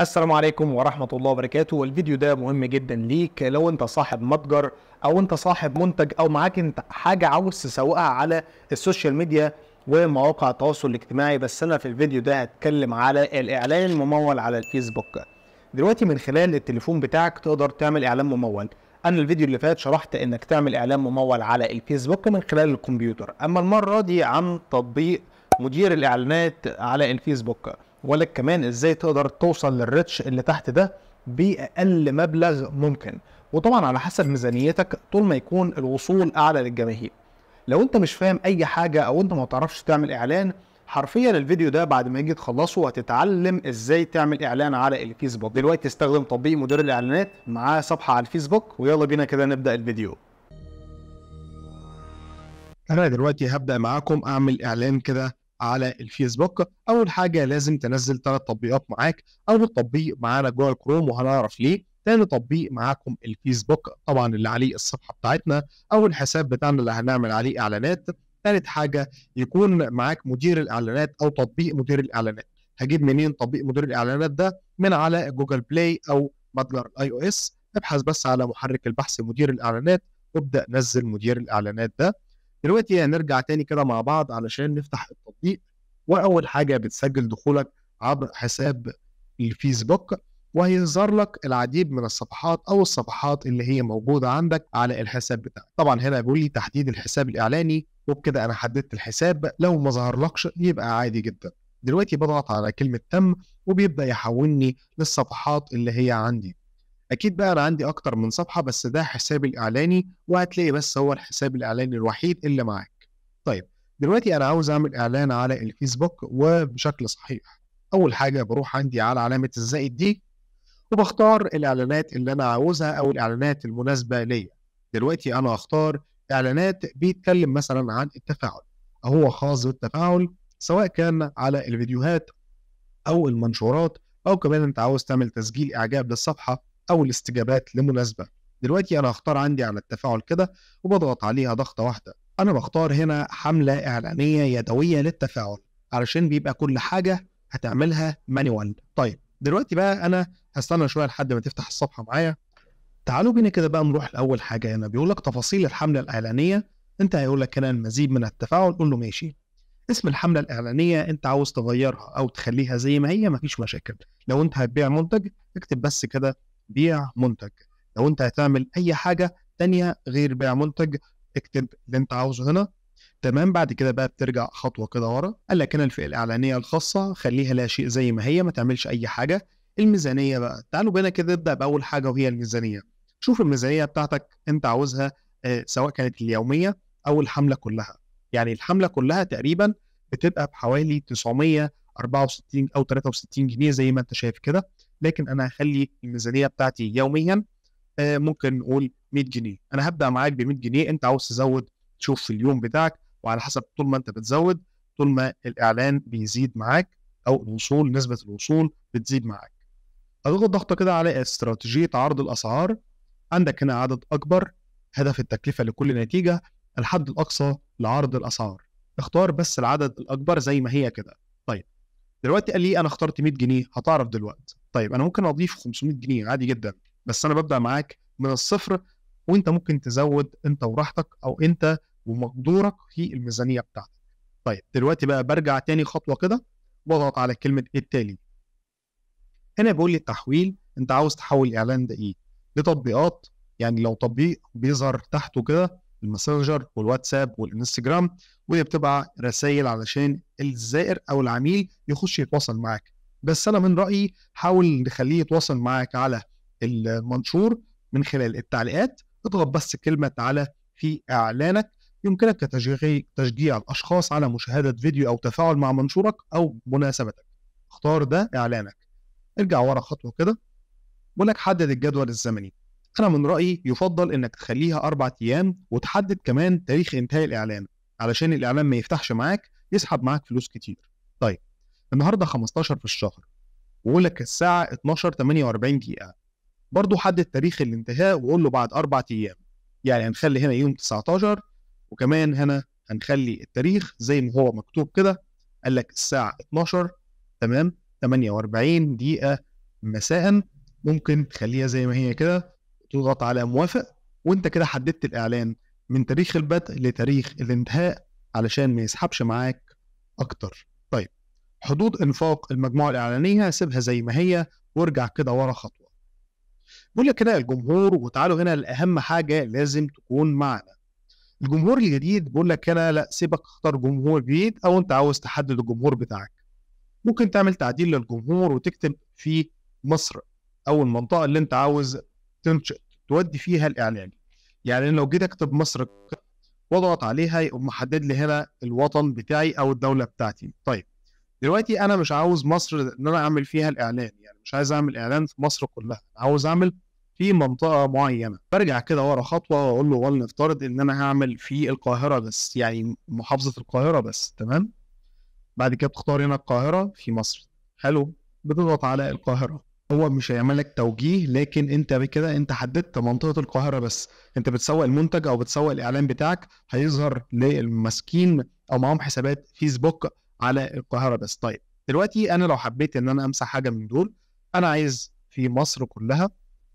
السلام عليكم ورحمة الله وبركاته والفيديو ده مهم جدا ليك لو انت صاحب متجر او انت صاحب منتج او معاك انت حاجة عاوز تسوقها على السوشيال ميديا ومواقع التواصل الاجتماعي بس انا في الفيديو ده هتكلم على الاعلان الممول على الفيسبوك دلوقتي من خلال التليفون بتاعك تقدر تعمل اعلان ممول انا الفيديو اللي فات شرحت انك تعمل اعلان ممول على الفيسبوك من خلال الكمبيوتر اما المرة دي عن تطبيق مدير الاعلانات على الفيسبوك ولا كمان ازاي تقدر توصل للريتش اللي تحت ده باقل مبلغ ممكن وطبعا على حسب ميزانيتك طول ما يكون الوصول اعلى للجماهير لو انت مش فاهم اي حاجه او انت ما تعرفش تعمل اعلان حرفيا الفيديو ده بعد ما يجي تخلصه هتتعلم ازاي تعمل اعلان على الفيسبوك دلوقتي استخدم تطبيق مدير الاعلانات معاه صفحه على الفيسبوك ويلا بينا كده نبدا الفيديو انا دلوقتي هبدا معاكم اعمل اعلان كده على الفيسبوك اول حاجه لازم تنزل ثلاث تطبيقات معاك اول تطبيق معانا جوه الكروم وهنعرف ليه تاني تطبيق معاكم الفيسبوك طبعا اللي عليه الصفحه بتاعتنا او الحساب بتاعنا اللي هنعمل عليه اعلانات ثالث حاجه يكون معاك مدير الاعلانات او تطبيق مدير الاعلانات هجيب منين تطبيق مدير الاعلانات ده من على جوجل بلاي او متجر الاي او اس ابحث بس على محرك البحث مدير الاعلانات وابدا نزل مدير الاعلانات ده دلوقتي هنرجع تاني كده مع بعض علشان نفتح التطبيق واول حاجه بتسجل دخولك عبر حساب الفيسبوك وهيظهر لك العديد من الصفحات او الصفحات اللي هي موجوده عندك على الحساب بتاعك طبعا هنا بيقول لي تحديد الحساب الاعلاني وبكده انا حددت الحساب لو ما ظهرلكش يبقى عادي جدا دلوقتي بضغط على كلمه تم وبيبدا يحولني للصفحات اللي هي عندي اكيد بقى انا عندي اكتر من صفحه بس ده حسابي الاعلاني وهتلاقي بس هو الحساب الاعلاني الوحيد اللي معاك طيب دلوقتي انا عاوز اعمل اعلان على الفيسبوك وبشكل صحيح اول حاجه بروح عندي على علامه الزائد دي وبختار الاعلانات اللي انا عاوزها او الاعلانات المناسبه ليا دلوقتي انا هختار اعلانات بيتكلم مثلا عن التفاعل هو خاص بالتفاعل سواء كان على الفيديوهات او المنشورات او كمان انت عاوز تعمل تسجيل اعجاب للصفحه او الاستجابات لمناسبه دلوقتي انا هختار عندي على التفاعل كده وبضغط عليها ضغطه واحده انا بختار هنا حمله اعلانيه يدويه للتفاعل علشان بيبقى كل حاجه هتعملها مانيوال طيب دلوقتي بقى انا هستنى شويه لحد ما تفتح الصفحه معايا تعالوا بينا كده بقى نروح لاول حاجه هنا بيقول لك تفاصيل الحمله الاعلانيه انت هيقول لك هنا المزيد من التفاعل قول له ماشي اسم الحمله الاعلانيه انت عاوز تغيرها او تخليها زي ما هي مفيش مشاكل لو انت هتبيع منتج اكتب بس كده بيع منتج لو انت هتعمل اي حاجه تانية غير بيع منتج اكتب اللي انت عاوزه هنا تمام بعد كده بقى بترجع خطوه كده ورا قال لك هنا الفئه الاعلانيه الخاصه خليها لا شيء زي ما هي ما تعملش اي حاجه الميزانيه بقى تعالوا بينا كده نبدا باول حاجه وهي الميزانيه شوف الميزانيه بتاعتك انت عاوزها آه، سواء كانت اليوميه او الحمله كلها يعني الحمله كلها تقريبا بتبقى بحوالي 964 او 63 جنيه زي ما انت شايف كده لكن انا هخلي الميزانيه بتاعتي يوميا آه، ممكن نقول 100 جنيه انا هبدا معاك ب 100 جنيه انت عاوز تزود تشوف في اليوم بتاعك وعلى حسب طول ما انت بتزود طول ما الاعلان بيزيد معاك او الوصول نسبه الوصول بتزيد معاك هتاخد ضغطه كده على استراتيجيه عرض الاسعار عندك هنا عدد اكبر هدف التكلفه لكل نتيجه الحد الاقصى لعرض الاسعار اختار بس العدد الاكبر زي ما هي كده طيب دلوقتي قال لي إيه، انا اخترت 100 جنيه هتعرف دلوقتي طيب انا ممكن اضيف 500 جنيه عادي جدا بس انا ببدا معاك من الصفر وانت ممكن تزود انت وراحتك او انت ومقدورك في الميزانيه بتاعتك طيب دلوقتي بقى برجع تاني خطوه كده واضغط على كلمه التالي هنا بيقول لي التحويل انت عاوز تحول الاعلان ده ايه لتطبيقات يعني لو تطبيق بيظهر تحته كده الماسنجر والواتساب والانستجرام وهي بتبقى رسائل علشان الزائر او العميل يخش يتواصل معاك بس انا من رايي حاول نخليه يتواصل معاك على المنشور من خلال التعليقات اضغط بس كلمه على في اعلانك يمكنك تشجيع الاشخاص على مشاهده فيديو او تفاعل مع منشورك او مناسبتك اختار ده اعلانك ارجع ورا خطوه كده بقول لك حدد الجدول الزمني انا من رايي يفضل انك تخليها اربع ايام وتحدد كمان تاريخ انتهاء الاعلان علشان الاعلان ما يفتحش معاك يسحب معاك فلوس كتير طيب النهارده 15 في الشهر وقول لك الساعه 12 48 دقيقه برضه حدد تاريخ الانتهاء وقول له بعد اربع ايام يعني هنخلي هنا يوم 19 وكمان هنا هنخلي التاريخ زي ما هو مكتوب كده قال لك الساعه 12 تمام 48 دقيقه مساء ممكن تخليها زي ما هي كده تضغط على موافق وانت كده حددت الاعلان من تاريخ البدء لتاريخ الانتهاء علشان ما يسحبش معاك اكتر طيب حدود انفاق المجموعه الاعلانيه سيبها زي ما هي وارجع كده ورا خطوه بقول لك هنا الجمهور وتعالوا هنا لاهم حاجه لازم تكون معنا الجمهور الجديد بقول لك هنا لا سيبك اختار جمهور جديد او انت عاوز تحدد الجمهور بتاعك ممكن تعمل تعديل للجمهور وتكتب في مصر او المنطقه اللي انت عاوز تنشط تودي فيها الاعلان يعني لو جيت اكتب مصر واضغط عليها يقوم محدد لي هنا الوطن بتاعي او الدوله بتاعتي طيب دلوقتي انا مش عاوز مصر ان انا اعمل فيها الاعلان يعني مش عايز اعمل اعلان في مصر كلها عاوز اعمل في منطقه معينه برجع كده ورا خطوه واقول له ولنفترض ان انا هعمل في القاهره بس يعني محافظه القاهره بس تمام بعد كده بتختار هنا القاهره في مصر حلو بتضغط على القاهره هو مش هيعمل لك توجيه لكن انت بكده انت حددت منطقه القاهره بس انت بتسوق المنتج او بتسوق الاعلان بتاعك هيظهر للمسكين او معاهم حسابات فيسبوك على القاهره بس طيب دلوقتي انا لو حبيت ان انا امسح حاجه من دول انا عايز في مصر كلها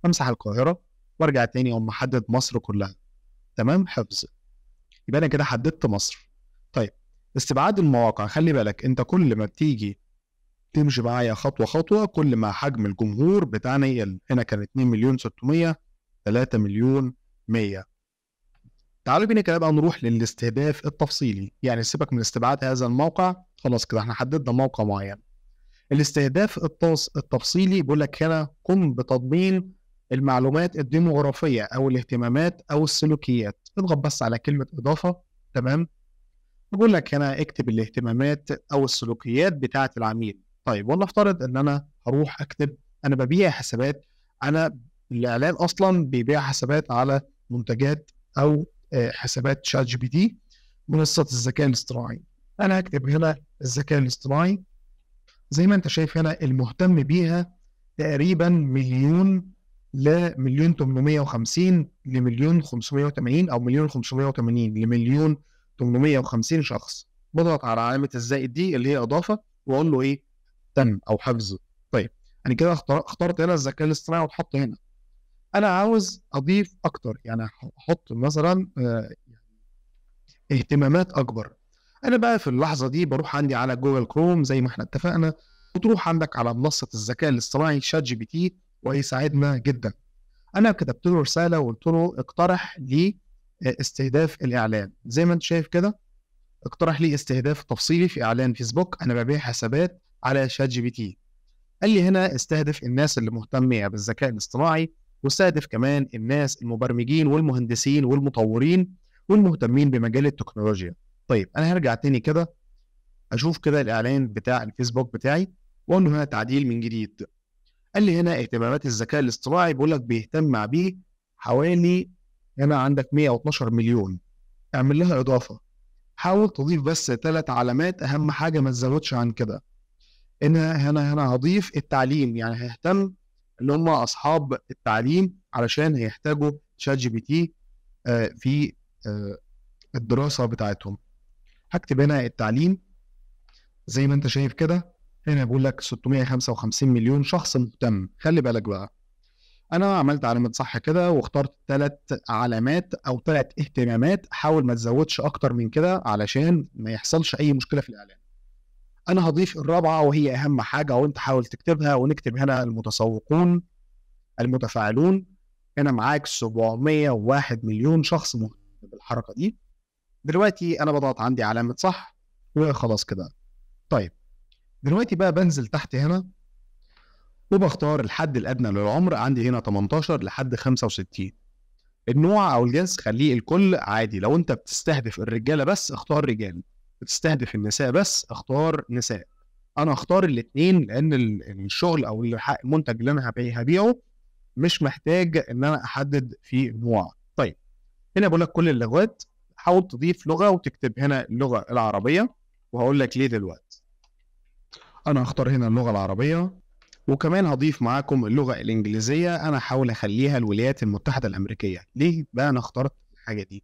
امسح القاهره وارجع تاني اقوم محدد مصر كلها تمام حفظ يبقى انا كده حددت مصر طيب استبعاد المواقع خلي بالك انت كل ما بتيجي تمشي معايا خطوه خطوه كل ما حجم الجمهور بتاعنا هنا كان 2 مليون 600 3 مليون 100 تعالوا بينا كده بقى نروح للاستهداف التفصيلي يعني سيبك من استبعاد هذا الموقع خلاص كده احنا حددنا موقع معين الاستهداف التفصيلي بيقول لك هنا قم بتضمين المعلومات الديموغرافية أو الاهتمامات أو السلوكيات اضغط بس على كلمة إضافة تمام بيقول لك هنا اكتب الاهتمامات أو السلوكيات بتاعة العميل طيب ولنفترض ان انا هروح اكتب انا ببيع حسابات انا الاعلان اصلا بيبيع حسابات على منتجات او آه، حسابات شات جي بي دي منصه الذكاء الاصطناعي انا هكتب هنا الذكاء الاصطناعي زي ما انت شايف هنا المهتم بيها تقريبا مليون لمليون 850 لمليون 580 او مليون 580 لمليون 850 شخص بضغط على علامه الزائد دي اللي هي اضافه واقول له ايه تم او حفظه طيب يعني كده اخترت هنا الذكاء الاصطناعي واتحط هنا انا عاوز اضيف اكتر يعني احط مثلا آه، يعني اهتمامات اكبر انا بقى في اللحظه دي بروح عندي على جوجل كروم زي ما احنا اتفقنا وتروح عندك على منصه الذكاء الاصطناعي شات جي بي تي ويساعدنا جدا انا كتبت له رساله وقلت له اقترح لي آه، استهداف الاعلان زي ما انت شايف كده اقترح لي استهداف تفصيلي في اعلان فيسبوك انا ببيع حسابات على شات جي بي تي قال لي هنا استهدف الناس اللي مهتمه بالذكاء الاصطناعي واستهدف كمان الناس المبرمجين والمهندسين والمطورين والمهتمين بمجال التكنولوجيا طيب انا هرجع تاني كده اشوف كده الاعلان بتاع الفيسبوك بتاعي واقول له هنا تعديل من جديد قال لي هنا اهتمامات الذكاء الاصطناعي بيقول لك بيهتم بيه حوالي هنا عندك 112 مليون اعمل لها اضافه حاول تضيف بس ثلاث علامات اهم حاجه ما تزودش عن كده انا هنا هنا هضيف التعليم يعني هيهتم اللي هم اصحاب التعليم علشان هيحتاجوا شات جي بي تي في آه، الدراسه بتاعتهم هكتب هنا التعليم زي ما انت شايف كده هنا بيقول لك 655 مليون شخص مهتم خلي بالك بقى انا عملت علامه صح كده واخترت ثلاث علامات او ثلاث اهتمامات حاول ما تزودش اكتر من كده علشان ما يحصلش اي مشكله في الاعلان انا هضيف الرابعه وهي اهم حاجه وانت حاول تكتبها ونكتب هنا المتسوقون المتفاعلون هنا معاك 701 مليون شخص مهتم بالحركه دي دلوقتي انا بضغط عندي علامه صح وخلاص كده طيب دلوقتي بقى بنزل تحت هنا وبختار الحد الادنى للعمر عندي هنا 18 لحد 65 النوع او الجنس خليه الكل عادي لو انت بتستهدف الرجاله بس اختار رجال بتستهدف النساء بس اختار نساء انا اختار الاثنين لان الشغل او المنتج اللي انا هبيعه مش محتاج ان انا احدد في نوع طيب هنا بقول لك كل اللغات حاول تضيف لغه وتكتب هنا اللغه العربيه وهقول لك ليه دلوقتي انا هختار هنا اللغه العربيه وكمان هضيف معاكم اللغه الانجليزيه انا هحاول اخليها الولايات المتحده الامريكيه ليه بقى انا اخترت الحاجه دي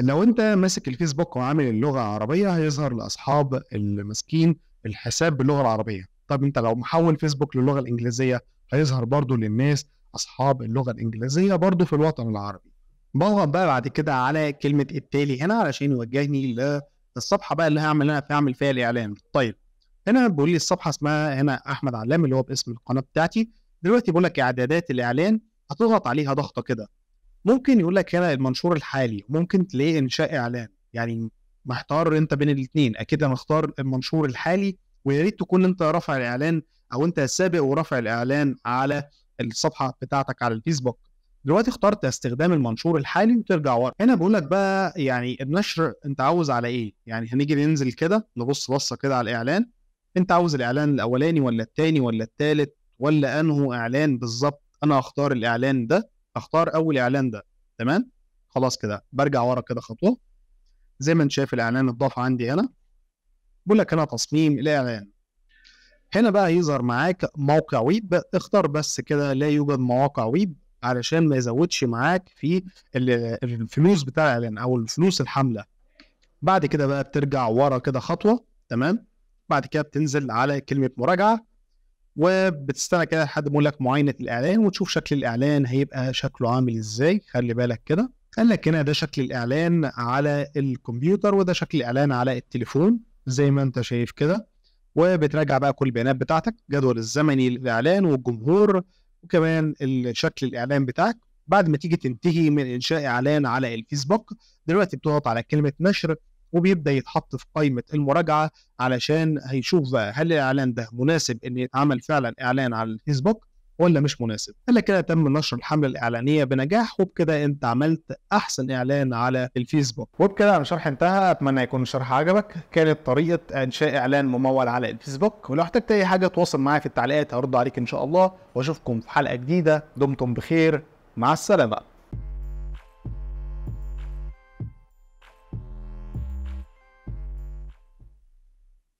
لو انت ماسك الفيسبوك وعامل اللغه العربيه هيظهر لاصحاب اللي ماسكين الحساب باللغه العربيه طب انت لو محول فيسبوك للغه الانجليزيه هيظهر برضو للناس اصحاب اللغه الانجليزيه برضو في الوطن العربي بضغط بقى بعد كده على كلمه التالي هنا علشان يوجهني للصفحه بقى اللي هعمل انا هعمل فيها الاعلان طيب هنا بيقول لي الصفحه اسمها هنا احمد علام اللي هو باسم القناه بتاعتي دلوقتي بيقول لك اعدادات الاعلان هتضغط عليها ضغطه كده ممكن يقول لك هنا المنشور الحالي ممكن تلاقيه انشاء اعلان يعني محتار انت بين الاثنين اكيد انا اختار المنشور الحالي ويا ريت تكون انت رافع الاعلان او انت سابق ورافع الاعلان على الصفحه بتاعتك على الفيسبوك دلوقتي اخترت استخدام المنشور الحالي وترجع ورا هنا بقول لك بقى يعني النشر انت عاوز على ايه يعني هنيجي ننزل كده نبص بصه كده على الاعلان انت عاوز الاعلان الاولاني ولا الثاني ولا الثالث ولا انه اعلان بالظبط انا هختار الاعلان ده اختار اول اعلان ده تمام خلاص كده برجع ورا كده خطوه زي ما انت شايف الاعلان اتضاف عندي هنا بقول لك هنا تصميم الاعلان هنا بقى يظهر معاك موقع ويب اختار بس كده لا يوجد مواقع ويب علشان ما يزودش معاك في الفلوس بتاع الاعلان او الفلوس الحمله بعد كده بقى بترجع ورا كده خطوه تمام بعد كده بتنزل على كلمه مراجعه وبتستنى كده لحد ما يقول لك معاينه الاعلان وتشوف شكل الاعلان هيبقى شكله عامل ازاي خلي بالك كده قال لك هنا ده شكل الاعلان على الكمبيوتر وده شكل الاعلان على التليفون زي ما انت شايف كده وبتراجع بقى كل البيانات بتاعتك جدول الزمني للاعلان والجمهور وكمان شكل الاعلان بتاعك بعد ما تيجي تنتهي من انشاء اعلان على الفيسبوك دلوقتي بتضغط على كلمه نشر وبيبدا يتحط في قائمه المراجعه علشان هيشوف بقى هل الاعلان ده مناسب ان يتعمل فعلا اعلان على الفيسبوك ولا مش مناسب الا كده تم نشر الحمله الاعلانيه بنجاح وبكده انت عملت احسن اعلان على الفيسبوك وبكده انا شرح انتهى اتمنى يكون الشرح عجبك كانت طريقه انشاء اعلان ممول على الفيسبوك ولو احتجت اي حاجه تواصل معايا في التعليقات هرد عليك ان شاء الله واشوفكم في حلقه جديده دمتم بخير مع السلامه